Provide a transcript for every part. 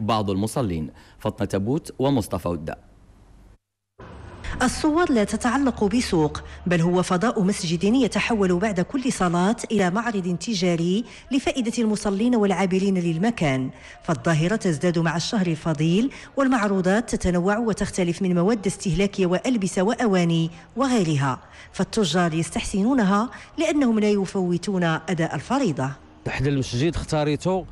بعض المصلين فاطمة تبوت ومصطفى ودّا الصور لا تتعلق بسوق بل هو فضاء مسجد يتحول بعد كل صلاة إلى معرض تجاري لفائدة المصلين والعابرين للمكان فالظاهرة تزداد مع الشهر الفضيل والمعروضات تتنوع وتختلف من مواد استهلاكية وألبسة وأواني وغيرها فالتجار يستحسنونها لأنهم لا يفوتون أداء الفريضة حد المسجد اختاريته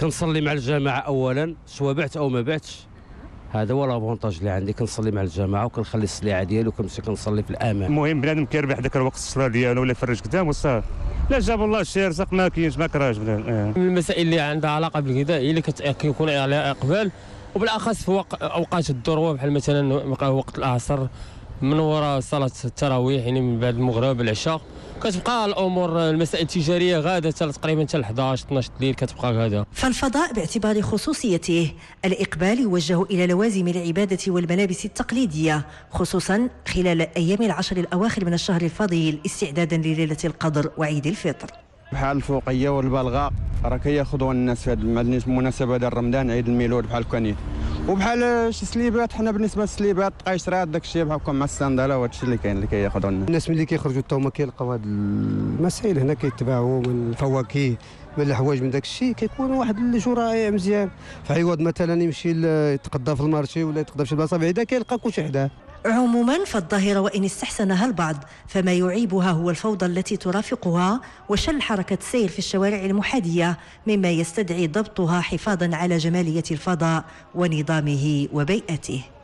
كنصلي مع الجماعه اولا سواء بعت او ما بعتش هذا هو لافونتاج اللي عندي كنصلي مع الجماعه وكنخلي السلعه ديالي وكنمشي كنصلي في الامان المهم بنادم كيربح ذاك الوقت الصلاه ديالو ولا يفرج قدام وصافي لا جاب الله شي رزق ما كاينش ما كراهش بنادم آه. من المسائل اللي عندها علاقه بالغذاء هي اللي كيكون عليها اقبال وبالاخص في اوقات الذروه بحال مثلا وقت العصر من وراء صلاه التراويح يعني من بعد المغرب العشاء كتبقى الامور المسائل التجاريه غاده تقريبا حتى 11 12 الليل كتبقى غاده فالفضاء باعتبار خصوصيته الاقبال يوجه الى لوازم العباده والملابس التقليديه خصوصا خلال ايام العشر الاواخر من الشهر الفضيل استعدادا لليله القدر وعيد الفطر بحال الفوقيه والبلغاء راه كياخذوها الناس في هذه المناسبه ديال رمضان عيد الميلود بحال كانيت وبحال شي سليبات حنا بالنسبه للسليبات قايشرات داك الشيء بحال مع الصندله وهذا الشيء اللي كاين اللي كياخذوا كي الناس ملي كيخرجوا حتى هما كيلقاو هاد المسائل هنا كيتباعوا من الفواكه من الحوايج من داك الشيء كيكون واحد الجو رائع مزيان في عوض مثلا يمشي يتقضى في المارشي ولا يتقضى في شي بلاصه بعيده كيلقى كلشي حداه عموما فالظاهرة وإن استحسنها البعض فما يعيبها هو الفوضى التي ترافقها وشل حركة السير في الشوارع المحادية مما يستدعي ضبطها حفاظا على جمالية الفضاء ونظامه وبيئته